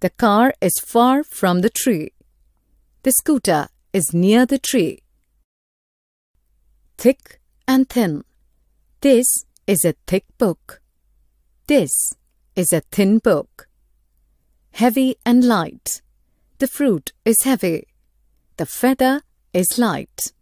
The car is far from the tree. The scooter is near the tree. Thick and thin. This is a thick book. This is a thin book. Heavy and light. The fruit is heavy. The feather is light.